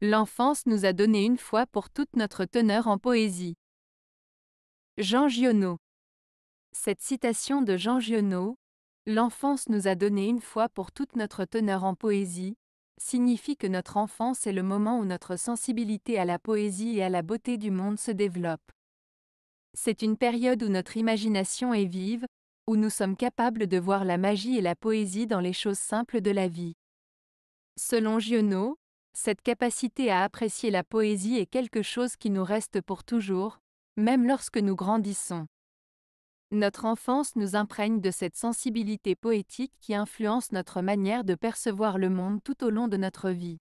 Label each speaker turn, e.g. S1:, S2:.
S1: L'enfance nous a donné une fois pour toute notre teneur en poésie. Jean Giono. Cette citation de Jean Giono, L'enfance nous a donné une fois pour toute notre teneur en poésie, signifie que notre enfance est le moment où notre sensibilité à la poésie et à la beauté du monde se développe. C'est une période où notre imagination est vive, où nous sommes capables de voir la magie et la poésie dans les choses simples de la vie. Selon Giono, cette capacité à apprécier la poésie est quelque chose qui nous reste pour toujours, même lorsque nous grandissons. Notre enfance nous imprègne de cette sensibilité poétique qui influence notre manière de percevoir le monde tout au long de notre vie.